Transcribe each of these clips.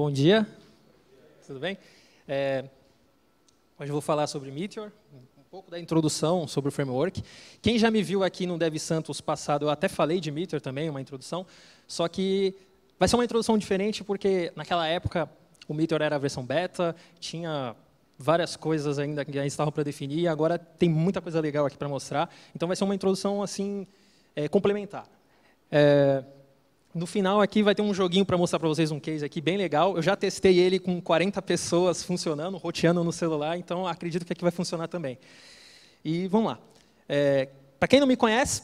Bom dia, tudo bem? É, hoje eu vou falar sobre Meteor, um pouco da introdução sobre o framework. Quem já me viu aqui no Dev Santos passado, eu até falei de Meteor também, uma introdução, só que vai ser uma introdução diferente porque naquela época o Meteor era a versão beta, tinha várias coisas ainda que ainda estavam para definir, e agora tem muita coisa legal aqui para mostrar, então vai ser uma introdução assim é, complementar. É, no final aqui vai ter um joguinho para mostrar para vocês um case aqui bem legal. Eu já testei ele com 40 pessoas funcionando, roteando no celular, então acredito que aqui vai funcionar também. E vamos lá. É, para quem não me conhece,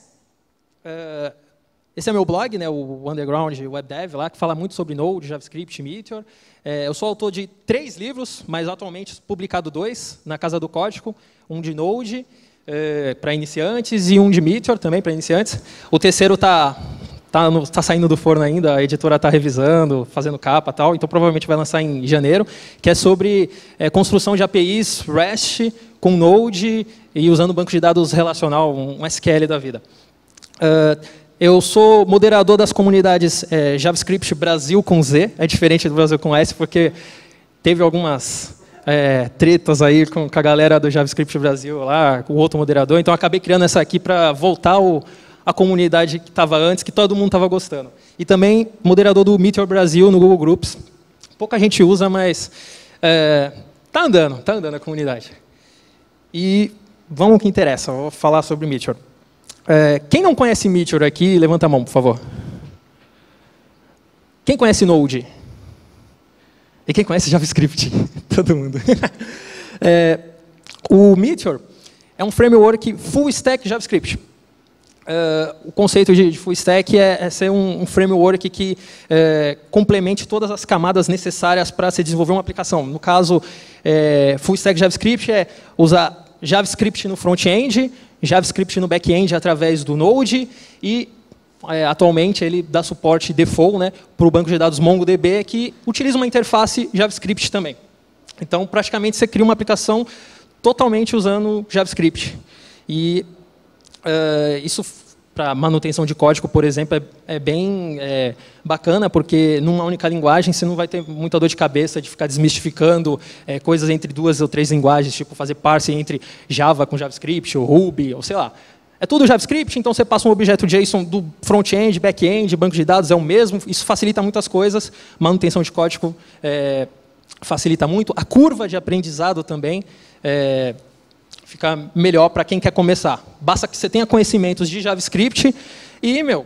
é, esse é meu blog, né, o Underground Web Dev, lá, que fala muito sobre Node, JavaScript, Meteor. É, eu sou autor de três livros, mas atualmente publicado dois na Casa do Código, um de Node é, para iniciantes e um de Meteor também para iniciantes. O terceiro está está tá saindo do forno ainda, a editora está revisando, fazendo capa tal, então provavelmente vai lançar em janeiro, que é sobre é, construção de APIs REST com Node e usando banco de dados relacional, um, SQL da vida. Uh, eu sou moderador das comunidades é, JavaScript Brasil com Z, é diferente do Brasil com S, porque teve algumas é, tretas aí com, com, a galera do JavaScript Brasil lá, com o outro moderador, então acabei criando essa aqui para voltar o, a comunidade que estava antes, que todo mundo estava gostando. E também moderador do Meteor Brasil no Google Groups. Pouca gente usa, mas é, tá andando, tá andando a comunidade. E vamos ao que interessa, vou falar sobre Meteor. É, quem não conhece Meteor aqui, levanta a mão, por favor. Quem conhece Node? E quem conhece JavaScript? Todo mundo. é, o Meteor é um framework full stack JavaScript. Uh, o conceito de, de full stack é, é ser um, um, framework que eh, complemente todas as camadas necessárias para se desenvolver uma aplicação. No caso, FullStack eh, full stack JavaScript é usar JavaScript no front-end, JavaScript no back-end através do Node e atualmente ele dá suporte default né, para o banco de dados MongoDB que utiliza uma interface JavaScript também. Então, praticamente, você cria uma aplicação totalmente usando JavaScript. E Uh, isso para manutenção de código, por exemplo, é, é bem é, bacana, porque numa única linguagem você não vai ter muita dor de cabeça de ficar desmistificando é, coisas entre duas ou três linguagens, tipo fazer parse entre Java com JavaScript, ou Ruby, ou sei lá. É tudo JavaScript, então você passa um objeto JSON do front-end, back-end, banco de dados é o mesmo, isso facilita muitas coisas, manutenção de código é, facilita muito, a curva de aprendizado também é, Fica melhor para quem quer começar. Basta que você tenha conhecimentos de JavaScript e, meu,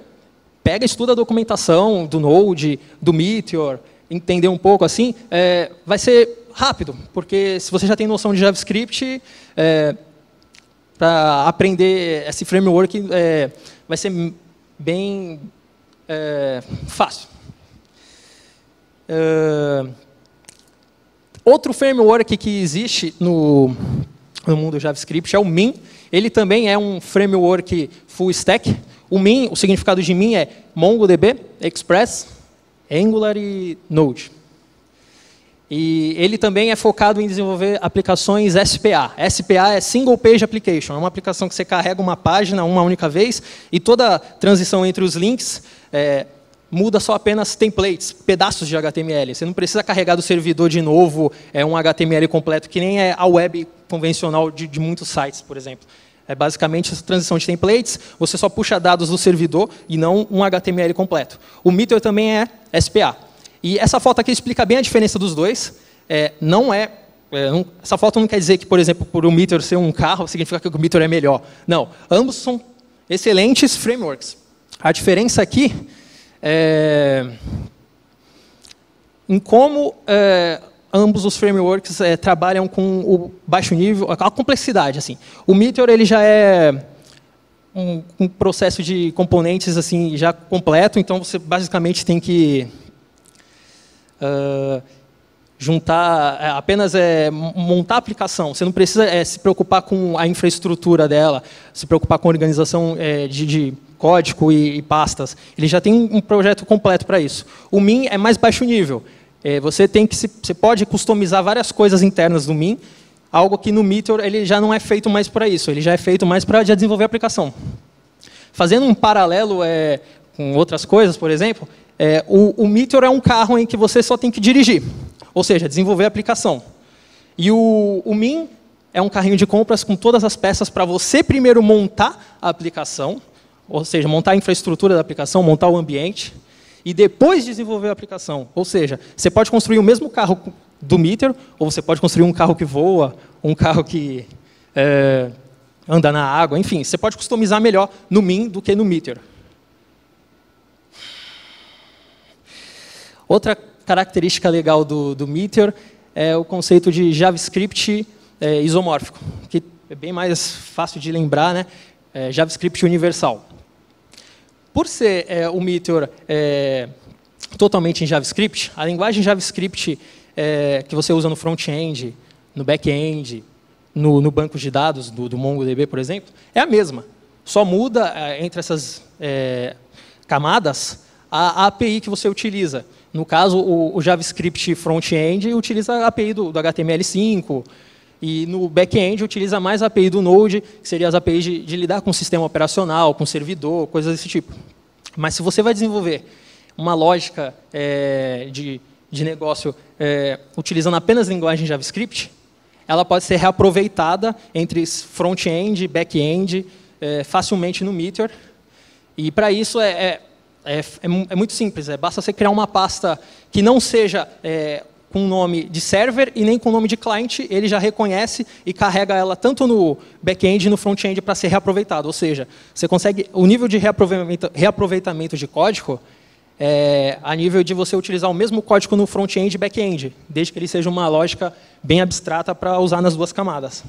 pega, estuda a documentação do Node, do Meteor, entender um pouco assim, é, vai ser rápido, porque se você já tem noção de JavaScript, é, para aprender esse framework é, vai ser bem é, fácil. outro framework que existe no, no mundo JavaScript é o min. Ele também é um framework full stack. O min, o significado de min é MongoDB, Express, Angular e Node. E ele também é focado em desenvolver aplicações SPA. SPA é Single Page Application, é uma aplicação que você carrega uma página uma única vez e toda transição entre os links é, muda só apenas templates, pedaços de HTML. Você não precisa carregar do servidor de novo é um HTML completo, que nem é a web convencional de, de muitos sites, por exemplo. É basicamente essa transição de templates, você só puxa dados do servidor e não um HTML completo. O Mitter também é SPA. E essa foto aqui explica bem a diferença dos dois. É, não é, é não, essa foto não quer dizer que, por exemplo, por o Mitter ser um carro, significa que o Mitter é melhor. Não, ambos são excelentes frameworks. A diferença aqui é em como é, ambos os frameworks é, trabalham com o baixo nível, a complexidade. Assim. O Meteor ele já é um, um, processo de componentes assim já completo, então você basicamente tem que uh, juntar, é, apenas é, montar a aplicação. Você não precisa é, se preocupar com a infraestrutura dela, se preocupar com a organização é, de, de, código e, e pastas. Ele já tem um projeto completo para isso. O MIN é mais baixo nível. É, você tem que se, você pode customizar várias coisas internas do Min, algo que no Meteor ele já não é feito mais para isso, ele já é feito mais para desenvolver a aplicação. Fazendo um paralelo é, com outras coisas, por exemplo, é, o, o Meteor é um carro em que você só tem que dirigir, ou seja, desenvolver a aplicação. E o, o Min é um carrinho de compras com todas as peças para você primeiro montar a aplicação, ou seja, montar a infraestrutura da aplicação, montar o ambiente e depois desenvolver a aplicação. Ou seja, você pode construir o mesmo carro do meter, ou você pode construir um carro que voa, um carro que é, anda na água, enfim, você pode customizar melhor no min do que no meter. Outra característica legal do, do meter é o conceito de JavaScript é, isomórfico, que é bem mais fácil de lembrar, né? É, JavaScript universal. Por ser é, o Meteor é, totalmente em JavaScript, a linguagem JavaScript é, que você usa no front-end, no back-end, no, no, banco de dados do, do, MongoDB, por exemplo, é a mesma. Só muda é, entre essas é, camadas a, a, API que você utiliza. No caso, o, o JavaScript front-end utiliza a API do, do HTML5, e no back-end utiliza mais a API do Node, que seria as APIs de, de lidar com o sistema operacional, com o servidor, coisas desse tipo. Mas se você vai desenvolver uma lógica é, de, de negócio é, utilizando apenas linguagem JavaScript, ela pode ser reaproveitada entre front-end e back-end é, facilmente no Meteor. E para isso é é, é, é, é, muito simples, é, basta você criar uma pasta que não seja com o nome de server e nem com o nome de client, ele já reconhece e carrega ela tanto no back-end e no front-end para ser reaproveitado. Ou seja, você consegue o nível de reaproveitamento, reaproveitamento de código é, a nível de você utilizar o mesmo código no front-end e back-end, desde que ele seja uma lógica bem abstrata para usar nas duas camadas.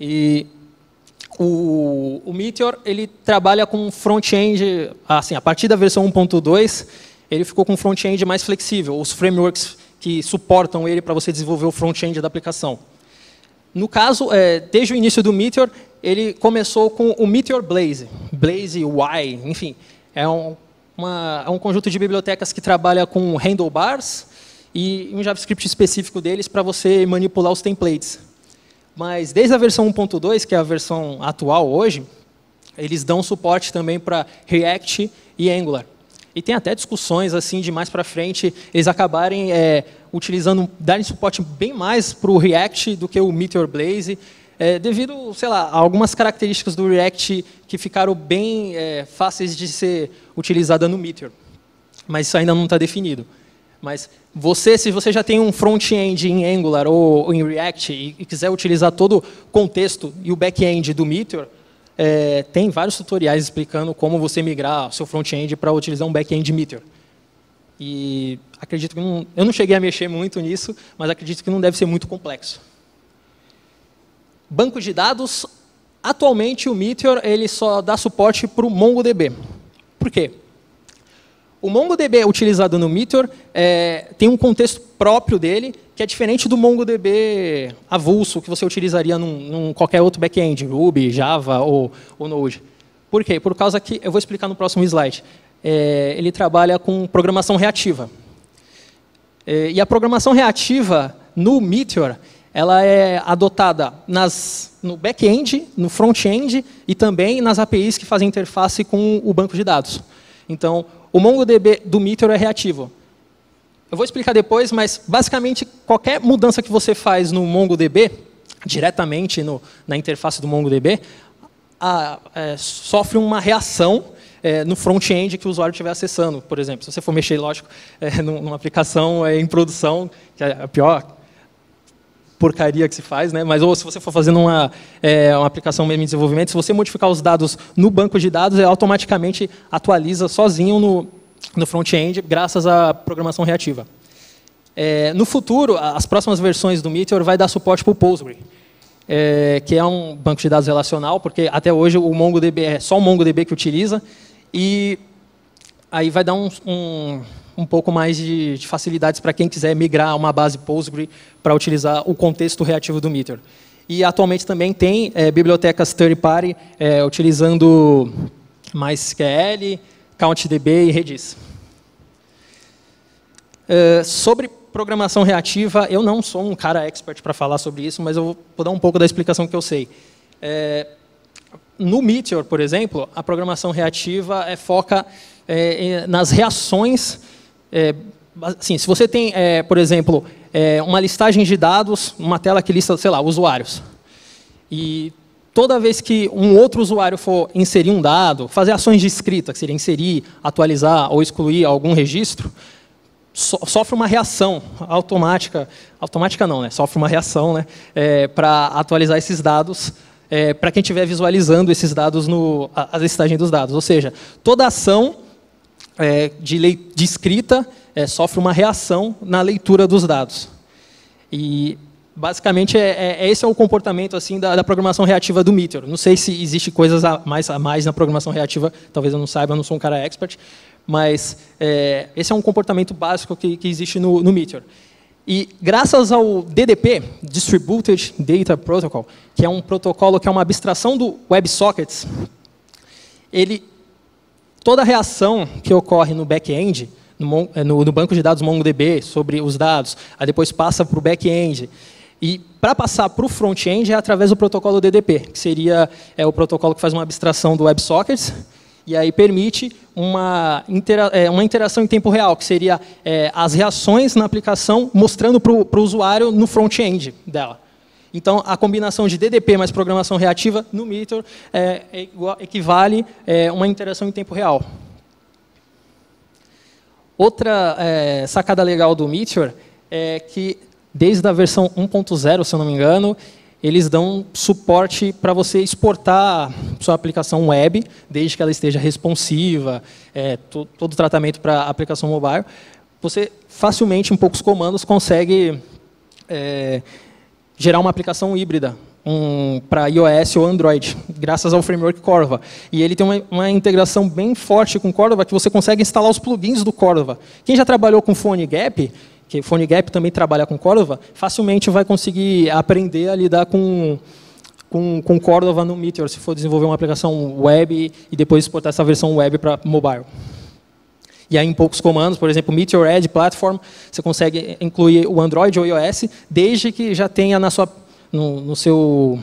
E o, o Meteor ele trabalha com front-end, assim, a partir da versão 1.2 ele ficou com um front-end mais flexível, os frameworks que suportam ele para você desenvolver o front-end da aplicação. No caso, é, desde o início do Meteor, ele começou com o Meteor Blaze, Blaze Y, enfim, é um, uma, é um conjunto de bibliotecas que trabalha com handlebars e um JavaScript específico deles para você manipular os templates. Mas desde a versão 1.2, que é a versão atual hoje, eles dão suporte também para React e Angular. E tem até discussões assim de mais para frente eles acabarem é, utilizando, darem suporte bem mais para o React do que o Meteor Blaze, é, devido, sei lá, a algumas características do React que ficaram bem é, fáceis de ser utilizada no Meteor. Mas isso ainda não está definido. Mas você, se você já tem um front-end em Angular ou, ou em React e, e quiser utilizar todo o contexto e o back-end do Meteor, é, tem vários tutoriais explicando como você migrar o seu front-end para utilizar um back-end Meteor. E acredito que não, eu não cheguei a mexer muito nisso, mas acredito que não deve ser muito complexo. Banco de dados, atualmente o Meteor ele só dá suporte para o MongoDB. Por quê? O MongoDB utilizado no Meteor é, tem um contexto próprio dele, que é diferente do MongoDB avulso que você utilizaria num, num qualquer outro back-end, Ruby, Java ou, ou, Node. Por quê? Por causa que, eu vou explicar no próximo slide, é, ele trabalha com programação reativa. É, e a programação reativa no Meteor, ela é adotada nas, no back-end, no front-end e também nas APIs que fazem interface com o banco de dados. Então, o MongoDB do Meteor é reativo. Eu vou explicar depois, mas basicamente qualquer mudança que você faz no MongoDB, diretamente no, na interface do MongoDB, a, é, sofre uma reação é, no front-end que o usuário estiver acessando, por exemplo. Se você for mexer, lógico, é, numa aplicação é, em produção, que é a pior porcaria que se faz, né? mas ou se você for fazendo uma, é, uma aplicação mesmo em desenvolvimento, se você modificar os dados no banco de dados, ele automaticamente atualiza sozinho no, no front-end, graças à programação reativa. É, no futuro, as próximas versões do Meteor vai dar suporte para o Postgre, é, que é um banco de dados relacional, porque até hoje o MongoDB é só o MongoDB que utiliza, e aí vai dar um, um um pouco mais de, de facilidades para quem quiser migrar uma base Postgre para utilizar o contexto reativo do Meteor. E atualmente também tem é, bibliotecas third party é, utilizando MySQL, CountDB e Redis. É, sobre programação reativa, eu não sou um cara expert para falar sobre isso, mas eu vou dar um pouco da explicação que eu sei. no Meteor, por exemplo, a programação reativa é foca nas reações é, assim, se você tem, é, por exemplo, é, uma listagem de dados, uma tela que lista, sei lá, usuários, e toda vez que um outro usuário for inserir um dado, fazer ações de escrita, que seria inserir, atualizar ou excluir algum registro, so, sofre uma reação automática, automática não, né? Sofre uma reação, né? É, para atualizar esses dados. É, para quem estiver visualizando esses dados no a, a listagem dos dados, ou seja, toda ação é, de, lei, de escrita é, sofre uma reação na leitura dos dados. E basicamente é, é, é esse é o comportamento assim da, da, programação reativa do Meteor. Não sei se existe coisas a mais a mais na programação reativa, talvez eu não saiba, eu não sou um cara expert, mas é, esse é um comportamento básico que, que existe no, no Meteor. E graças ao DDP, Distributed Data Protocol, que é um protocolo que é uma abstração do WebSockets, ele toda a reação que ocorre no back-end, eh, no, no, banco de dados MongoDB, sobre os dados, aí depois passa para o back-end. E para passar para o front-end é através do protocolo DDP, que seria é, o protocolo que faz uma abstração do WebSockets, e aí permite uma, intera eh, uma interação em tempo real, que seria é, as reações na aplicação mostrando para o usuário no front-end dela. Então, a combinação de DDP mais programação reativa no meter é, é igual, equivale a é, uma interação em tempo real. Outra é, sacada legal do Meteor é que, desde a versão 1.0, se eu não me engano, eles dão suporte para você exportar sua aplicação web, desde que ela esteja responsiva, é, todo o tratamento para aplicação mobile. Você facilmente, em poucos comandos, consegue é, gerar uma aplicação híbrida um, para iOS ou Android, graças ao framework Cordova. E ele tem uma, uma, integração bem forte com Cordova, que você consegue instalar os plugins do Cordova. Quem já trabalhou com PhoneGap, que PhoneGap também trabalha com Cordova, facilmente vai conseguir aprender a lidar com com, com Cordova no Meteor, se for desenvolver uma aplicação web e depois exportar essa versão web para mobile. E aí, em poucos comandos, por exemplo, Meteor Edge Platform, você consegue incluir o Android ou iOS, desde que já tenha na sua, no, no seu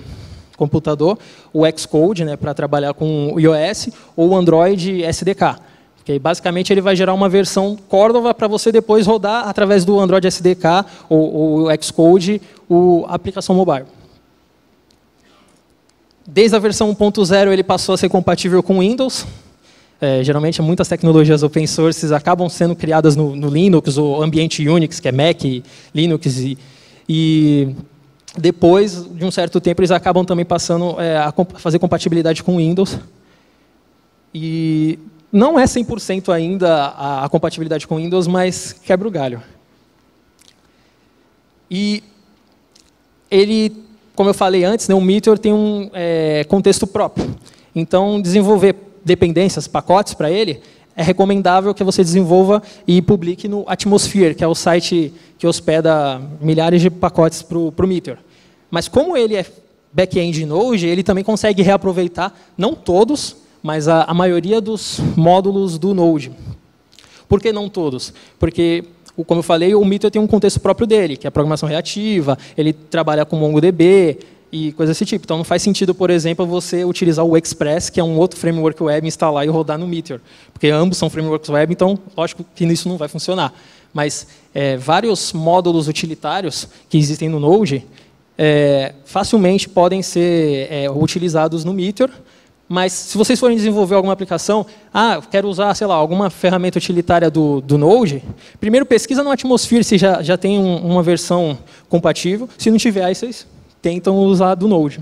computador o Xcode né, para trabalhar com o iOS ou o Android SDK. Que basicamente, ele vai gerar uma versão Cordova para você depois rodar através do Android SDK ou, ou Xcode o, a aplicação mobile. Desde a versão 1.0 ele passou a ser compatível com Windows, é, geralmente, muitas tecnologias open source acabam sendo criadas no, no, Linux, ou ambiente Unix, que é Mac, Linux, e, e depois de um certo tempo eles acabam também passando é, a comp fazer compatibilidade com Windows. E não é 100% ainda a, a, compatibilidade com Windows, mas quebra o galho. E ele, como eu falei antes, né, o Meteor tem um é, contexto próprio. Então, desenvolver dependências, pacotes para ele, é recomendável que você desenvolva e publique no Atmosphere, que é o site que hospeda milhares de pacotes para o Meter. Mas como ele é back-end Node, ele também consegue reaproveitar, não todos, mas a, a maioria dos módulos do Node. Por que não todos? Porque como eu falei, o Meter tem um contexto próprio dele, que é a programação reativa, ele trabalha com MongoDB, e coisas desse tipo. Então não faz sentido, por exemplo, você utilizar o Express, que é um outro framework web, instalar e rodar no Meteor, porque ambos são frameworks web, então lógico que isso não vai funcionar. Mas é, vários módulos utilitários que existem no Node é, facilmente podem ser é, utilizados no Meteor, mas se vocês forem desenvolver alguma aplicação, ah, quero usar, sei lá, alguma ferramenta utilitária do, do Node, primeiro pesquisa no Atmosphere se já, já tem um, uma versão compatível. Se não tiver, aí vocês tentam usar do Node.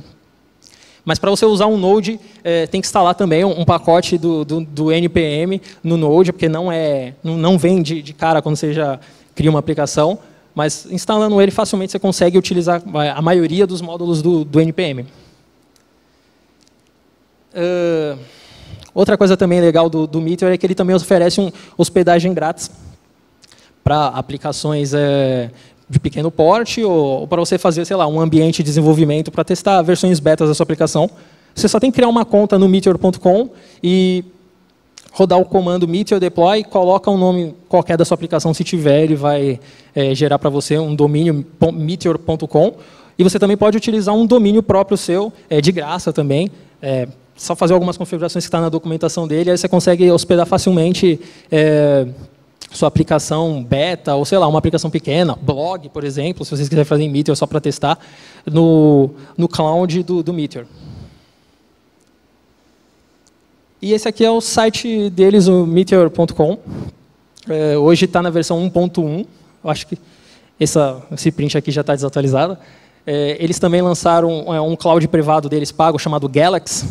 Mas para você usar um Node, é, tem que instalar também um, pacote do, do, do, NPM no Node, porque não, é, não vem de, de, cara quando você já cria uma aplicação. Mas instalando ele facilmente você consegue utilizar a maioria dos módulos do, do NPM. Uh, outra coisa também legal do, do Meteor é que ele também oferece um hospedagem grátis para aplicações é, de pequeno porte ou, ou para você fazer, sei lá, um ambiente de desenvolvimento para testar versões betas da sua aplicação. Você só tem que criar uma conta no meteor.com e rodar o comando meteor deploy, coloca um nome qualquer da sua aplicação, se tiver, ele vai é, gerar para você um domínio meteor.com. E você também pode utilizar um domínio próprio seu, é, de graça também. É, só fazer algumas configurações que está na documentação dele, aí você consegue hospedar facilmente é, sua aplicação beta, ou sei lá, uma aplicação pequena, blog, por exemplo, se vocês quiserem fazer em Meteor só para testar, no, no cloud do, do Meteor. E esse aqui é o site deles, o meteor.com. É, hoje está na versão 1.1. Eu acho que essa, esse print aqui já está desatualizado. É, eles também lançaram um, é, um cloud privado deles pago chamado Galaxy,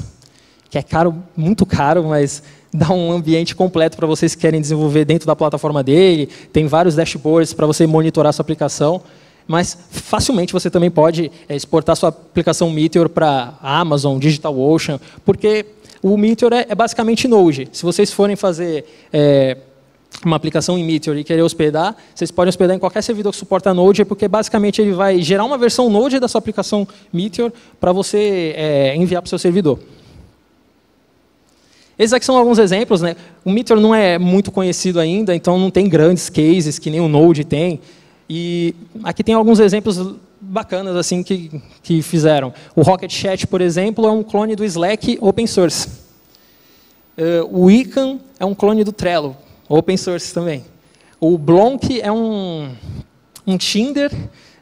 que é caro, muito caro, mas dá um ambiente completo para vocês que querem desenvolver dentro da plataforma dele. Tem vários dashboards para você monitorar a sua aplicação. Mas facilmente você também pode é, exportar sua aplicação Meteor para Amazon, DigitalOcean, porque o Meteor é, é, basicamente Node. Se vocês forem fazer é, uma aplicação em Meteor e querer hospedar, vocês podem hospedar em qualquer servidor que suporta Node, porque basicamente ele vai gerar uma versão Node da sua aplicação Meteor para você é, enviar para o seu servidor. Esses aqui são alguns exemplos. Né? O Meteor não é muito conhecido ainda, então não tem grandes cases que nem o Node tem. E aqui tem alguns exemplos bacanas assim que, que fizeram. O Rocket Chat, por exemplo, é um clone do Slack open source. Eh, o Icon é um clone do Trello, open source também. O Blonk é um, um Tinder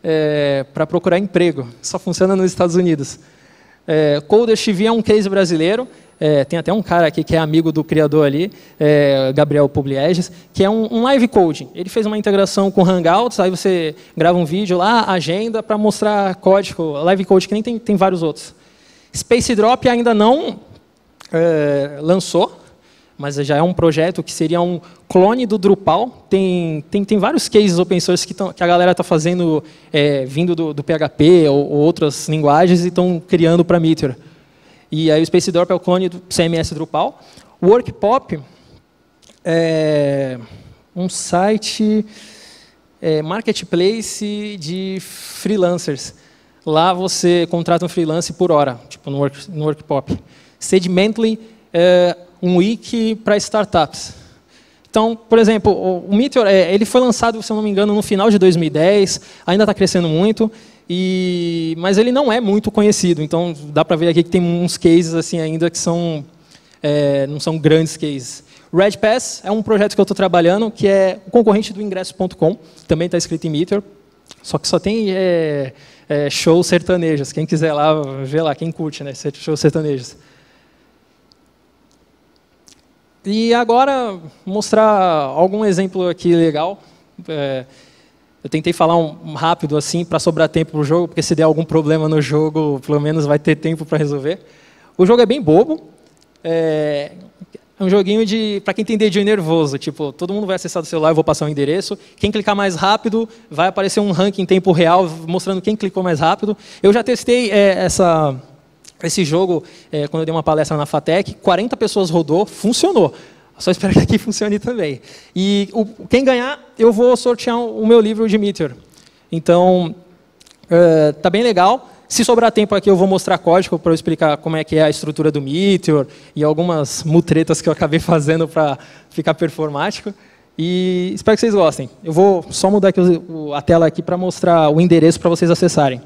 é, eh, para procurar emprego. Só funciona nos Estados Unidos. É, eh, Coder TV é um case brasileiro é, tem até um cara aqui que é amigo do criador ali, é, Gabriel Publieges, que é um, um, live coding. Ele fez uma integração com Hangouts, aí você grava um vídeo lá, agenda, para mostrar código, live code, que nem tem, tem vários outros. Space Drop ainda não é, lançou, mas já é um projeto que seria um clone do Drupal. Tem, tem, tem vários cases open source que, tão, que a galera está fazendo, é, vindo do, do PHP ou, ou outras linguagens e estão criando para Meteor. E aí o Space Drop é o clone do CMS Drupal. O Workpop é um site é, marketplace de freelancers. Lá você contrata um freelance por hora, tipo no, work, no Workpop. Sedimently é um wiki para startups. Então, por exemplo, o Meteor, é, ele foi lançado, se eu não me engano, no final de 2010, ainda está crescendo muito. E, mas ele não é muito conhecido, então dá para ver aqui que tem uns cases assim ainda que são é, não são grandes cases. RedPass é um projeto que eu estou trabalhando, que é concorrente do ingresso.com, também está escrito em Meter, só que só tem é, é, shows sertanejos. Quem quiser lá, vê lá, quem curte, né? Shows sertanejos. E agora mostrar algum exemplo aqui legal. É, eu tentei falar um, rápido assim para sobrar tempo para o jogo, porque se der algum problema no jogo, pelo menos vai ter tempo para resolver. O jogo é bem bobo. É, é um joguinho de para quem entender de nervoso, tipo, todo mundo vai acessar do celular, eu vou passar o um endereço. Quem clicar mais rápido, vai aparecer um ranking em tempo real mostrando quem clicou mais rápido. Eu já testei é, essa esse jogo, é, quando eu dei uma palestra na FATEC, 40 pessoas rodou, funcionou. Só espero que aqui funcione também. E o, quem ganhar, eu vou sortear o meu livro de Meteor. Então, uh, tá bem legal. Se sobrar tempo aqui, eu vou mostrar código para explicar como é que é a estrutura do Meteor e algumas mutretas que eu acabei fazendo para ficar performático. E espero que vocês gostem. Eu vou só mudar aqui a tela aqui para mostrar o endereço para vocês acessarem.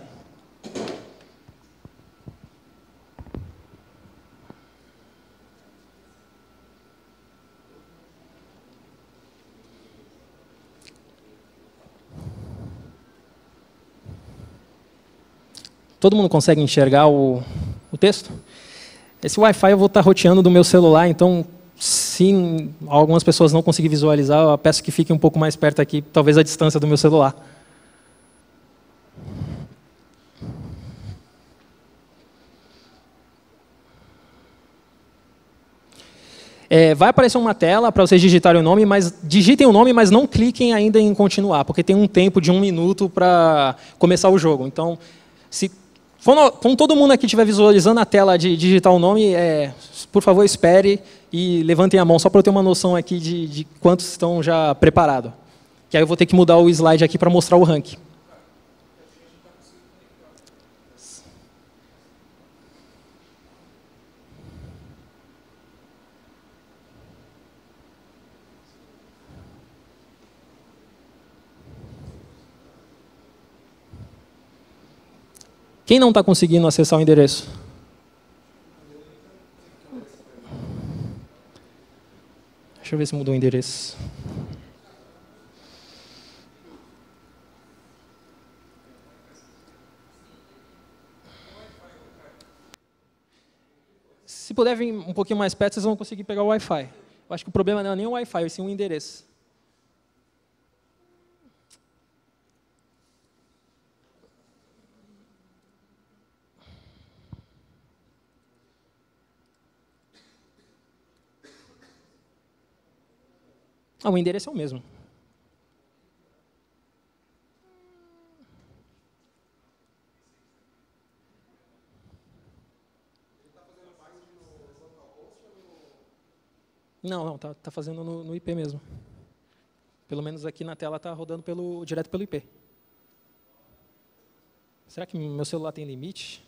Todo mundo consegue enxergar o, o texto? Esse Wi-Fi eu vou estar tá roteando do meu celular, então se algumas pessoas não conseguirem visualizar, eu peço que fiquem um pouco mais perto aqui, talvez a distância do meu celular. É, vai aparecer uma tela para vocês digitarem o nome, mas digitem o nome, mas não cliquem ainda em continuar, porque tem um tempo de um minuto para começar o jogo. Então, se quando, todo mundo aqui estiver visualizando a tela de digitar o nome, é, por favor, espere e levantem a mão, só para eu ter uma noção aqui de, de quantos estão já preparados. Que aí eu vou ter que mudar o slide aqui para mostrar o ranking. Quem não está conseguindo acessar o endereço? Deixa eu ver se mudou o endereço. Se puder vir um pouquinho mais perto, vocês vão conseguir pegar o Wi-Fi. Eu acho que o problema não é nem o Wi-Fi, é sim o endereço. Ah, o endereço é o mesmo. Não, não, tá, tá fazendo no, no, IP mesmo. Pelo menos aqui na tela tá rodando pelo, direto pelo IP. Será que meu celular tem limite?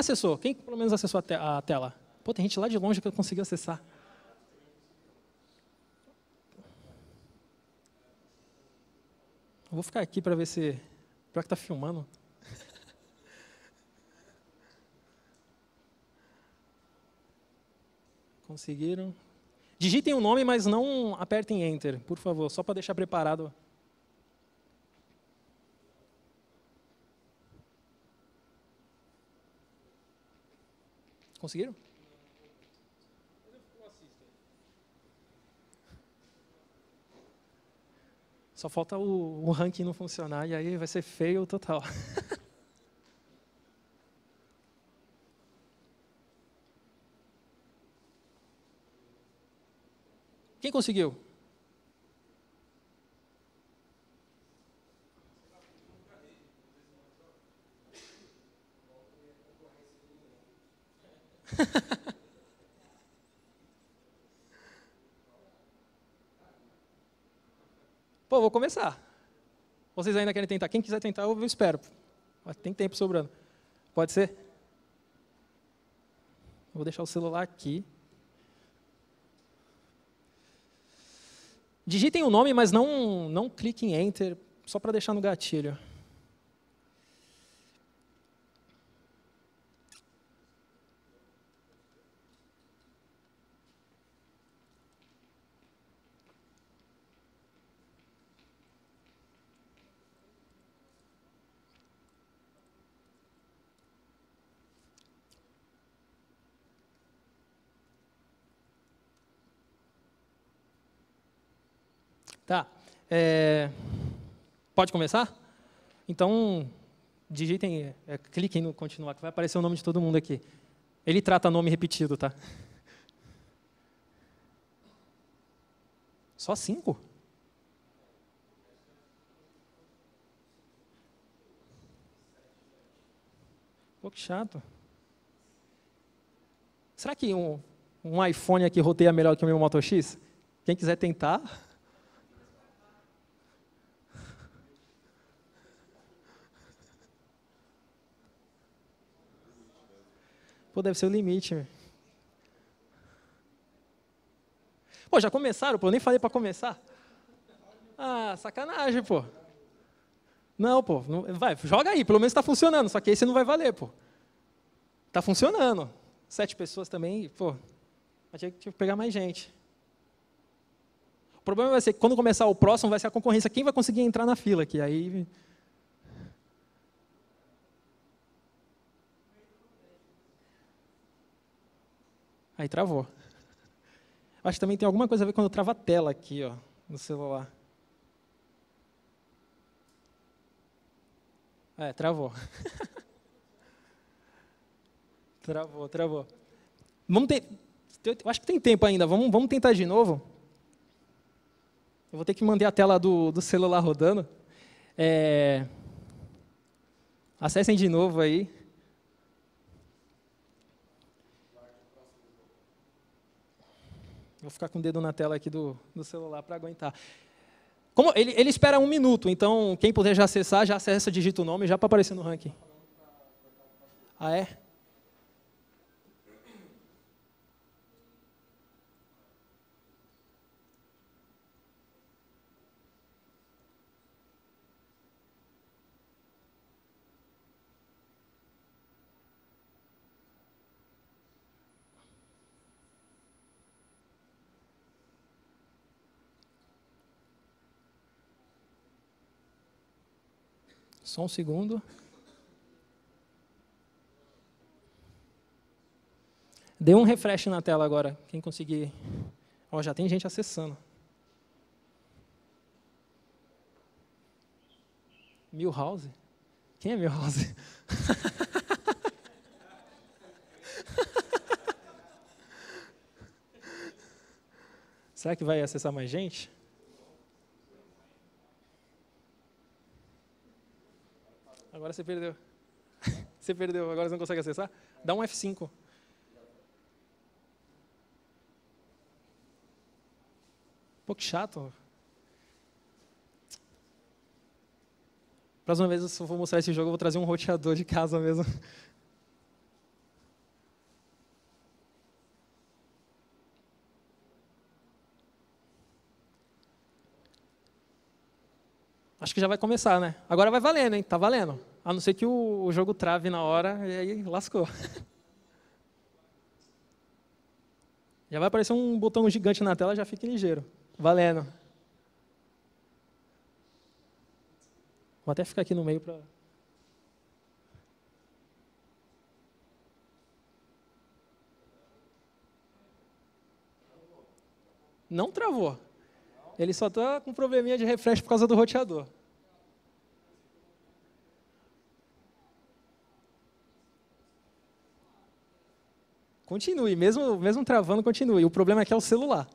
acessou? Quem pelo menos acessou a, te a tela? Pô, tem gente lá de longe que eu consegui acessar. Eu vou ficar aqui para ver se. Pior que tá filmando. Conseguiram? Digitem o nome, mas não apertem Enter, por favor, só para deixar preparado Conseguiram? Só falta o, o ranking não funcionar e aí vai ser feio total. Quem conseguiu? Pô, vou começar. Vocês ainda querem tentar? Quem quiser tentar, eu espero. tem tempo sobrando. Pode ser? Vou deixar o celular aqui. Digitem o nome, mas não, não clique em Enter, só para deixar no gatilho. Tá. É, pode começar? Então, digitem, é, cliquem no continuar, que vai aparecer o nome de todo mundo aqui. Ele trata nome repetido, tá? Só cinco? Pô, que chato. Será que um, um iPhone aqui roteia melhor que o meu Moto X? Quem quiser tentar... Pô, deve ser o limite. Pô, já começaram, pô, eu nem falei para começar. Ah, sacanagem, pô. Não, pô, não, vai, joga aí, pelo menos está funcionando, só que você não vai valer, pô. Está funcionando. Sete pessoas também, pô, mas tinha que pegar mais gente. O problema vai ser que quando começar o próximo, vai ser a concorrência, quem vai conseguir entrar na fila, aqui? aí Aí travou. Acho que também tem alguma coisa a ver quando trava a tela aqui, ó, no celular. É, travou. travou, travou. Vamos ter, eu acho que tem tempo ainda. Vamos, vamos tentar de novo. Eu vou ter que manter a tela do, do celular rodando. É, acessem de novo aí. Vou ficar com o dedo na tela aqui do, do celular para aguentar. Como ele, ele espera um minuto, então quem puder já acessar, já acessa, digita o nome já para aparecer no ranking. Ah, é? Só um segundo. Dê um refresh na tela agora, quem conseguir. Ó, já tem gente acessando. Milhouse? Quem é Milhouse? Será que vai acessar mais gente? Agora você perdeu. você perdeu, agora você não consegue acessar? Dá um F5. Pô, que chato. Próxima vez, se eu for mostrar esse jogo, eu vou trazer um roteador de casa mesmo. Acho que já vai começar, né? Agora vai valendo, hein? Tá valendo. A não ser que o, o jogo trave na hora e aí lascou. Já vai aparecer um botão gigante na tela, já fique ligeiro. Valendo. Vou até ficar aqui no meio para. Não travou. Ele só está com um probleminha de refresh por causa do roteador. Continue, mesmo, mesmo travando, continue. O problema é que é o celular.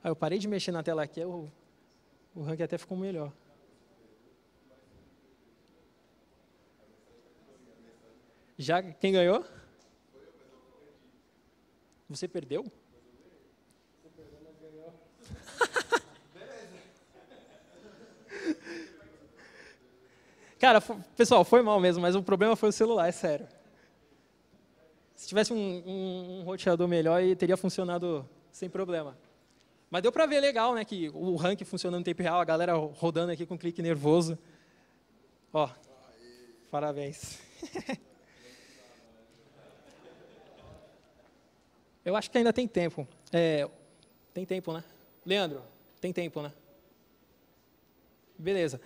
Ah, eu parei de mexer na tela aqui, o, o ranking até ficou melhor. Já quem ganhou? Você perdeu? Cara, pessoal, foi mal mesmo, mas o problema foi o celular, é sério. Se tivesse um, um, um roteador melhor, teria funcionado sem problema. Mas deu para ver legal, né, que o rank funcionando em tempo real, a galera rodando aqui com um clique nervoso. Ó, Aê. parabéns. Eu acho que ainda tem tempo. É, tem tempo, né? Leandro, tem tempo, né? Beleza.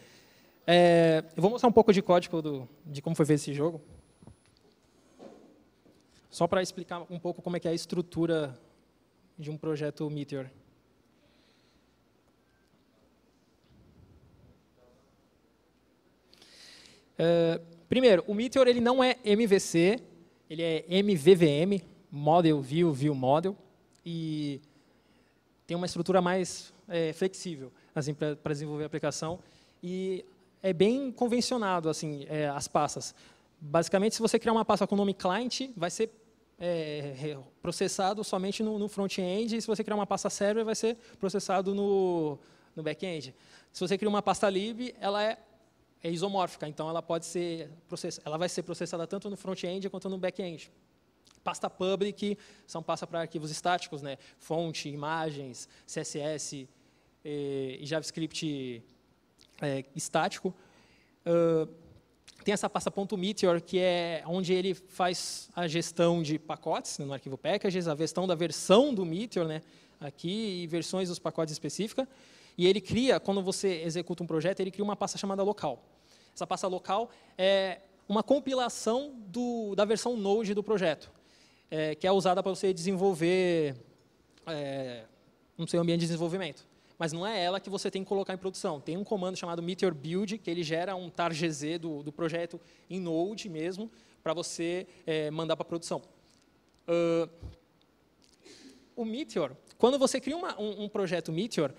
É, eu vou mostrar um pouco de código do, de como foi feito esse jogo. Só para explicar um pouco como é que é a estrutura de um projeto Meteor. É, primeiro, o Meteor ele não é MVC, ele é MVVM, model view, view model, e tem uma estrutura mais é, flexível assim, para desenvolver a aplicação. E é bem convencionado assim é, as pastas. Basicamente, se você criar uma pasta com o nome client, vai ser é, processado somente no, no front-end, e se você criar uma pasta server, vai ser processado no, no back-end. Se você cria uma pasta lib, ela é, é isomórfica, então ela pode ser process... ela vai ser processada tanto no front-end quanto no back-end. Pasta public são pasta para arquivos estáticos, né? fonte, imagens, CSS eh, e, JavaScript eh, estático. Uh, tem essa pasta .meteor, que é onde ele faz a gestão de pacotes né, no arquivo packages, a gestão da versão do Meteor, né, aqui, e versões dos pacotes específicas. E ele cria, quando você executa um projeto, ele cria uma pasta chamada local. Essa pasta local é uma compilação do, da versão Node do projeto, é, que é usada para você desenvolver é, no seu ambiente de desenvolvimento. Mas não é ela que você tem que colocar em produção. Tem um comando chamado Meteor Build, que ele gera um tar.gz do, do projeto em Node mesmo, para você é, mandar para produção. Uh, o Meteor, quando você cria uma, um, um projeto Meteor,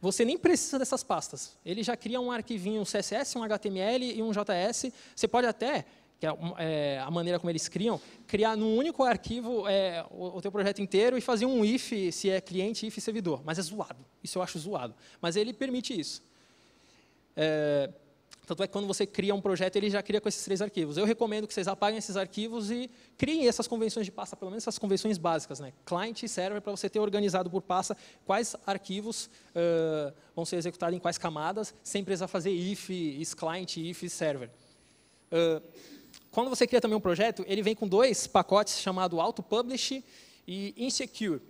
você nem precisa dessas pastas. Ele já cria um arquivinho, um CSS, um HTML e um JS. Você pode até, que é, é a maneira como eles criam, criar num único arquivo é, o, teu projeto inteiro e fazer um if, se é cliente, if servidor. Mas é zoado. Isso eu acho zoado. Mas ele permite isso. É, tanto é que quando você cria um projeto, ele já cria com esses três arquivos. Eu recomendo que vocês apaguem esses arquivos e criem essas convenções de pasta, pelo menos essas convenções básicas, né? client e server, para você ter organizado por pasta quais arquivos uh, vão ser executados em quais camadas, sem precisar fazer if, is client, if, server. Uh, quando você cria também um projeto, ele vem com dois pacotes chamado auto-publish e insecure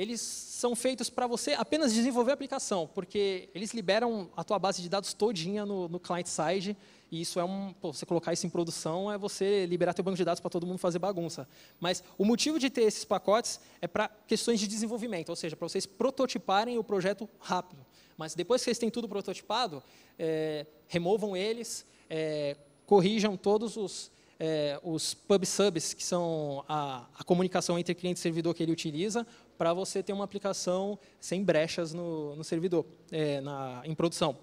eles são feitos para você apenas desenvolver a aplicação, porque eles liberam a tua base de dados todinha no, no client side, e isso é um, pô, você colocar isso em produção é você liberar teu banco de dados para todo mundo fazer bagunça. Mas o motivo de ter esses pacotes é para questões de desenvolvimento, ou seja, para vocês prototiparem o projeto rápido. Mas depois que vocês têm tudo prototipado, é, removam eles, é, corrijam todos os, é, os pub subs, que são a, a, comunicação entre cliente e servidor que ele utiliza, para você ter uma aplicação sem brechas no, no servidor, é, na, em produção.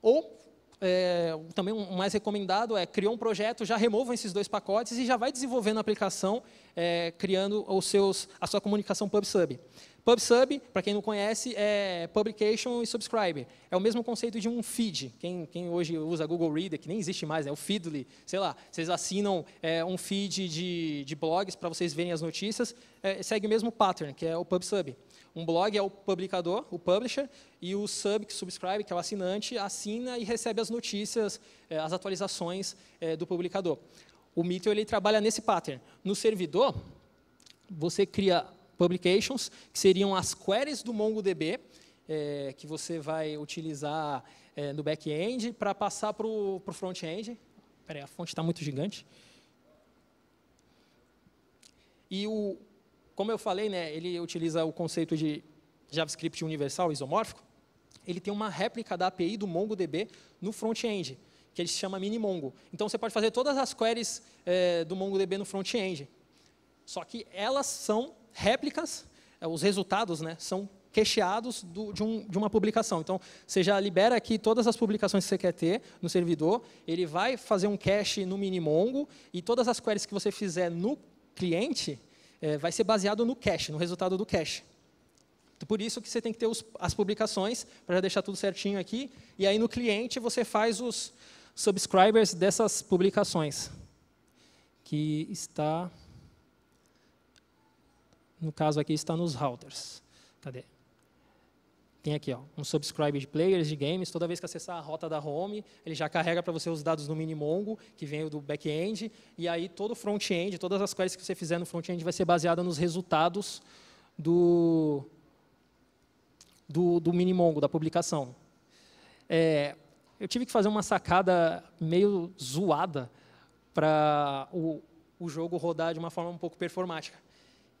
Ou, é, também o um mais recomendado é criar um projeto, já removam esses dois pacotes e já vai desenvolvendo a aplicação, é, criando os seus, a sua comunicação pub-sub. PubSub, para quem não conhece, é Publication e Subscriber. É o mesmo conceito de um feed. Quem, quem hoje usa Google Reader, que nem existe mais, é né? o Feedly, sei lá. Vocês assinam é, um feed de, de blogs para vocês verem as notícias. É, segue o mesmo pattern, que é o PubSub. Um blog é o publicador, o publisher, e o sub, que subscribe, que é o assinante, assina e recebe as notícias, é, as atualizações é, do publicador. O Meteor ele trabalha nesse pattern. No servidor, você cria Publications, que seriam as queries do MongoDB, é, que você vai utilizar é, no back-end para passar para o front-end. Espera a fonte está muito gigante. E, o, como eu falei, né, ele utiliza o conceito de JavaScript universal, isomórfico. Ele tem uma réplica da API do MongoDB no front-end, que ele se chama MiniMongo. Então, você pode fazer todas as queries é, do MongoDB no front-end. Só que elas são réplicas, é, os resultados né, são cacheados do, de, um, de, uma publicação. Então, você já libera aqui todas as publicações que você quer ter no servidor, ele vai fazer um cache no Minimongo, e todas as queries que você fizer no cliente é, vai ser baseado no cache, no resultado do cache. Então, por isso que você tem que ter os, as publicações, para deixar tudo certinho aqui, e aí no cliente você faz os subscribers dessas publicações, que está... No caso aqui está nos routers. Cadê? Tem aqui ó, um subscribe de players de games. Toda vez que acessar a rota da home, ele já carrega para você os dados do Minimongo, que vem do back-end, e aí todo o front-end, todas as queries que você fizer no front-end vai ser baseada nos resultados do, do, do Minimongo, da publicação. É, eu tive que fazer uma sacada meio zoada para o, o jogo rodar de uma forma um pouco performática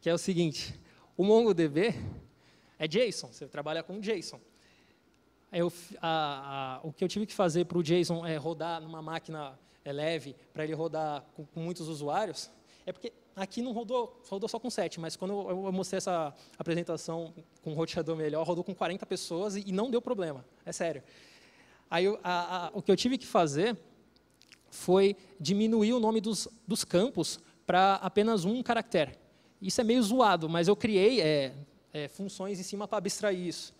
que é o seguinte: o MongoDB é JSON, você trabalha com JSON. Eu, a, a, o que eu tive que fazer para o JSON é rodar numa máquina é, leve, para ele rodar com, com, muitos usuários, é porque aqui não rodou, rodou só com 7, mas quando eu, eu mostrei essa apresentação com um roteador melhor, rodou com 40 pessoas e, e não deu problema, é sério. Aí a, o que eu tive que fazer foi diminuir o nome dos, dos campos para apenas um caractere. Isso é meio zoado, mas eu criei é, é, funções em cima para abstrair isso.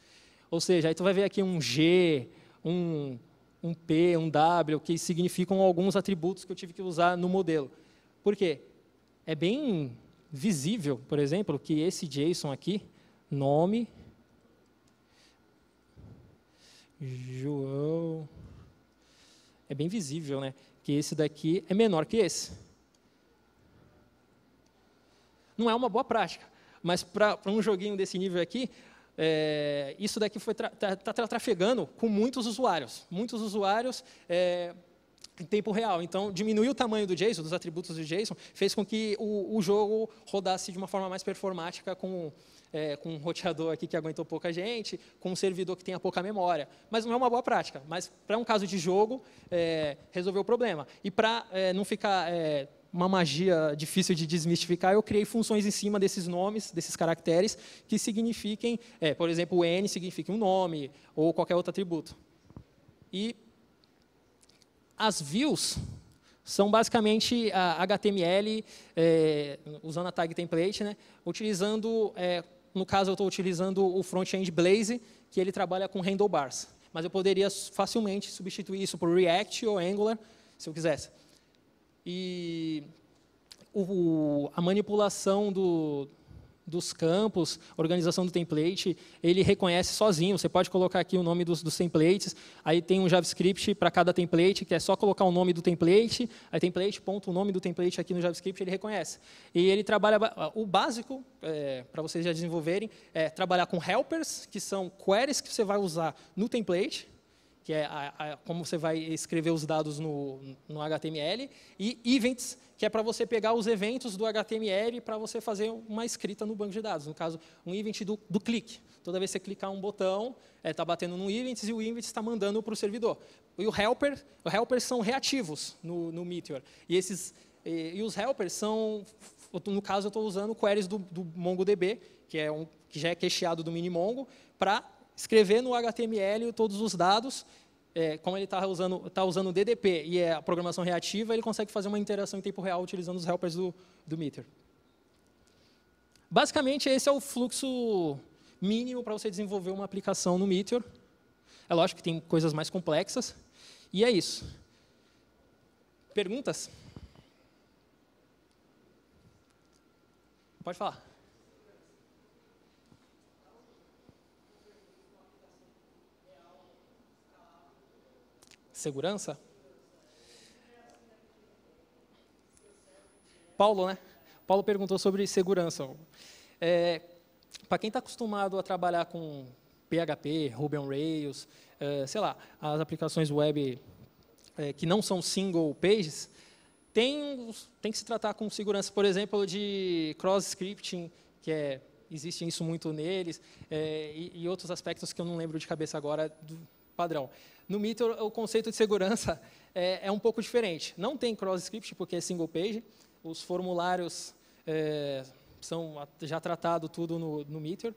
Ou seja, aí tu vai ver aqui um G, um, um P, um W, que significam alguns atributos que eu tive que usar no modelo. Por quê? É bem visível, por exemplo, que esse JSON aqui, nome, João, é bem visível, né? Que esse daqui é menor que esse. Não é uma boa prática, mas para um joguinho desse nível aqui, é, isso daqui está tra tá, tá tra trafegando com muitos usuários, muitos usuários é, em tempo real. Então, diminuiu o tamanho do JSON, dos atributos do JSON, fez com que o, o jogo rodasse de uma forma mais performática com, é, com um roteador aqui que aguentou pouca gente, com um servidor que tenha pouca memória. Mas não é uma boa prática. Mas, para um caso de jogo, é, resolveu o problema. E para é, não ficar é, uma magia difícil de desmistificar, eu criei funções em cima desses nomes, desses caracteres, que signifiquem, é, por exemplo, o N significa um nome, ou qualquer outro atributo. E as views são basicamente HTML, é, usando a tag template, né, utilizando, é, no caso eu estou utilizando o front-end Blaze, que ele trabalha com handlebars. Mas eu poderia facilmente substituir isso por React ou Angular, se eu quisesse e o, a manipulação do, dos campos, organização do template, ele reconhece sozinho. Você pode colocar aqui o nome dos, dos templates, aí tem um JavaScript para cada template, que é só colocar o nome do template, aí template, ponto, o nome do template aqui no JavaScript, ele reconhece. E ele trabalha, o básico, é, para vocês já desenvolverem, é trabalhar com helpers, que são queries que você vai usar no template, que é a, a, como você vai escrever os dados no, no HTML, e events, que é para você pegar os eventos do HTML para você fazer uma escrita no banco de dados, no caso, um event do, do clique. Toda vez que você clicar um botão, está é, tá batendo no events e o events está mandando para o servidor. E o helper, os helpers são reativos no, no Meteor. E, esses, e, e os helpers são, no caso, eu estou usando queries do, do MongoDB, que, é um, que já é cacheado do Minimongo, para escrever no HTML todos os dados, é, como ele está usando, tá usando DDP e é a programação reativa, ele consegue fazer uma interação em tempo real utilizando os helpers do, do meter. Basicamente, esse é o fluxo mínimo para você desenvolver uma aplicação no Meteor. É lógico que tem coisas mais complexas. E é isso. Perguntas? Pode falar. segurança? Paulo, né? Paulo perguntou sobre segurança. É, Para quem está acostumado a trabalhar com PHP, Ruby on Rails, é, sei lá, as aplicações web é, que não são single pages, tem, tem que se tratar com segurança, por exemplo, de cross-scripting, que é, existe isso muito neles, é, e, e, outros aspectos que eu não lembro de cabeça agora do, padrão. No Meteor, o conceito de segurança é, é um pouco diferente. Não tem cross-script, porque é single page. Os formulários é, são já tratado tudo no, no Meteor.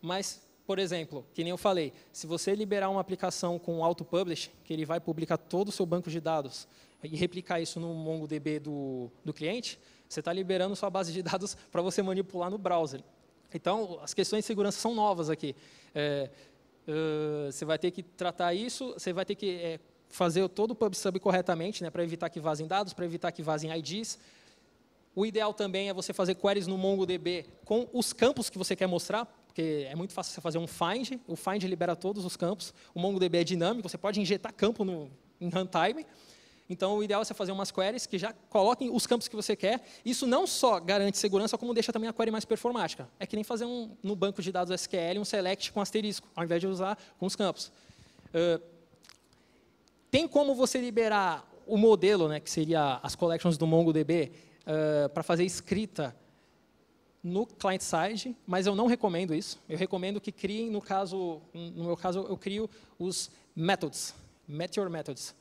Mas, por exemplo, que nem eu falei, se você liberar uma aplicação com auto-publish, que ele vai publicar todo o seu banco de dados e replicar isso no MongoDB do, do cliente, você está liberando sua base de dados para você manipular no browser. Então, as questões de segurança são novas aqui. É, eh, você vai ter que tratar isso, você vai ter que é, fazer todo o PubSub corretamente, né, para evitar que vazem dados, para evitar que vazem IDs. O ideal também é você fazer queries no MongoDB com os campos que você quer mostrar, porque é muito fácil você fazer um find, o find libera todos os campos. O MongoDB é dinâmico, você pode injetar campo no, em runtime. Então, o ideal é você fazer umas queries que já coloquem os campos que você quer. Isso não só garante segurança, como deixa também a query mais performática. É que nem fazer um, no banco de dados SQL um select com asterisco, ao invés de usar com os campos. Uh, tem como você liberar o modelo, né, que seria as collections do MongoDB, uh, ah, para fazer escrita no client side, mas eu não recomendo isso. Eu recomendo que criem, no caso, no meu caso, eu crio os methods, meteor methods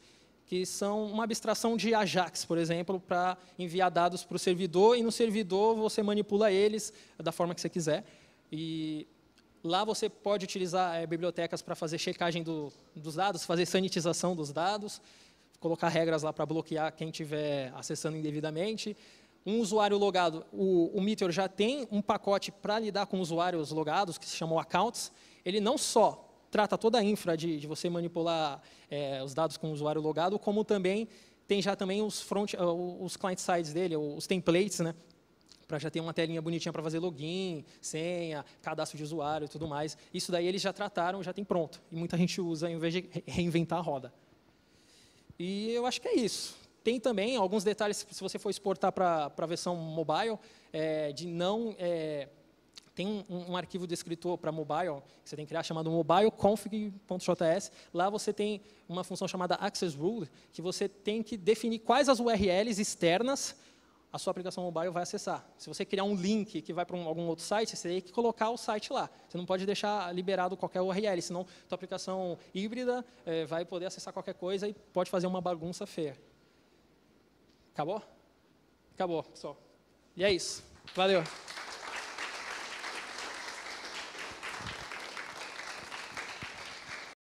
que são uma abstração de Ajax, por exemplo, para enviar dados para o servidor, e no servidor você manipula eles da forma que você quiser. E lá você pode utilizar é, bibliotecas para fazer checagem do, dos dados, fazer sanitização dos dados, colocar regras lá para bloquear quem estiver acessando indevidamente. Um usuário logado, o, o Meteor já tem um pacote para lidar com usuários logados, que se chamam accounts. Ele não só trata toda a infra de, de você manipular é, os dados com o usuário logado, como também tem já também os, front, eh, os client sides dele, os templates, né? para já ter uma telinha bonitinha para fazer login, senha, cadastro de usuário e tudo mais. Isso daí eles já trataram, já tem pronto. E muita gente usa em vez de reinventar a roda. E eu acho que é isso. Tem também alguns detalhes, se você for exportar para a versão mobile, é, de não... É, tem um, um, um arquivo descritor para mobile, que você tem que criar, chamado mobileconfig.js. Lá você tem uma função chamada access rule, que você tem que definir quais as URLs externas a sua aplicação mobile vai acessar. Se você criar um link que vai para um, algum outro site, você tem que colocar o site lá. Você não pode deixar liberado qualquer URL, senão sua aplicação híbrida é, vai poder acessar qualquer coisa e pode fazer uma bagunça feia. Acabou? Acabou, pessoal. E é isso. Valeu.